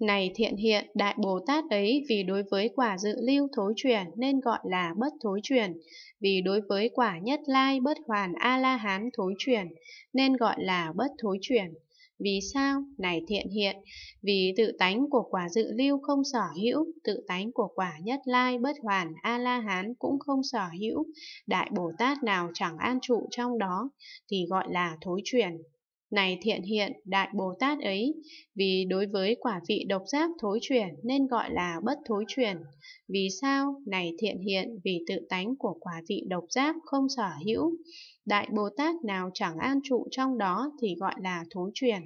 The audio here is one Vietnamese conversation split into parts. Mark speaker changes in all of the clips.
Speaker 1: Này thiện hiện, Đại Bồ Tát ấy vì đối với quả dự lưu thối chuyển nên gọi là bất thối chuyển, vì đối với quả nhất lai bất hoàn A-la-hán thối chuyển nên gọi là bất thối chuyển. Vì sao? Này thiện hiện, vì tự tánh của quả dự lưu không sở hữu, tự tánh của quả nhất lai bất hoàn A-la-hán cũng không sở hữu, Đại Bồ Tát nào chẳng an trụ trong đó, thì gọi là thối chuyển. Này thiện hiện Đại Bồ Tát ấy, vì đối với quả vị độc giác thối chuyển nên gọi là bất thối chuyển. Vì sao? Này thiện hiện vì tự tánh của quả vị độc giác không sở hữu. Đại Bồ Tát nào chẳng an trụ trong đó thì gọi là thối chuyển.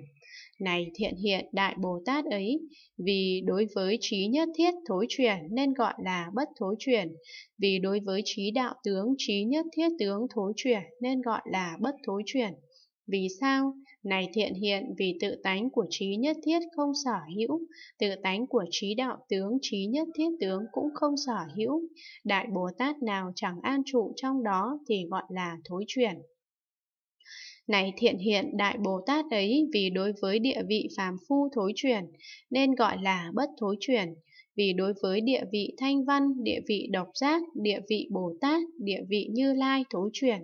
Speaker 1: Này thiện hiện Đại Bồ Tát ấy, vì đối với trí nhất thiết thối chuyển nên gọi là bất thối chuyển, vì đối với trí đạo tướng trí nhất thiết tướng thối chuyển nên gọi là bất thối chuyển. Vì sao? Này thiện hiện vì tự tánh của trí nhất thiết không sở hữu, tự tánh của trí đạo tướng trí nhất thiết tướng cũng không sở hữu. Đại Bồ Tát nào chẳng an trụ trong đó thì gọi là thối chuyển. Này thiện hiện Đại Bồ Tát ấy vì đối với địa vị phàm phu thối chuyển nên gọi là bất thối chuyển vì đối với địa vị thanh văn, địa vị độc giác, địa vị Bồ Tát, địa vị Như Lai thối chuyển,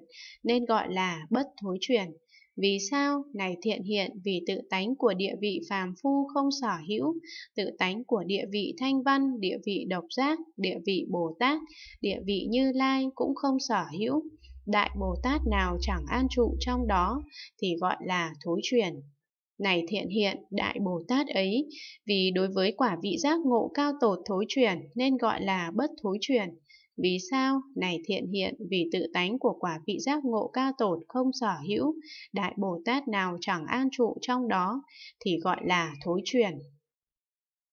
Speaker 1: nên gọi là bất thối chuyển. Vì sao? Này thiện hiện vì tự tánh của địa vị phàm phu không sở hữu, tự tánh của địa vị thanh văn, địa vị độc giác, địa vị Bồ Tát, địa vị Như Lai cũng không sở hữu. Đại Bồ Tát nào chẳng an trụ trong đó thì gọi là thối chuyển. Này thiện hiện, Đại Bồ Tát ấy, vì đối với quả vị giác ngộ cao tột thối chuyển nên gọi là bất thối chuyển. Vì sao? Này thiện hiện, vì tự tánh của quả vị giác ngộ ca tổn không sở hữu, Đại Bồ Tát nào chẳng an trụ trong đó, thì gọi là thối chuyển.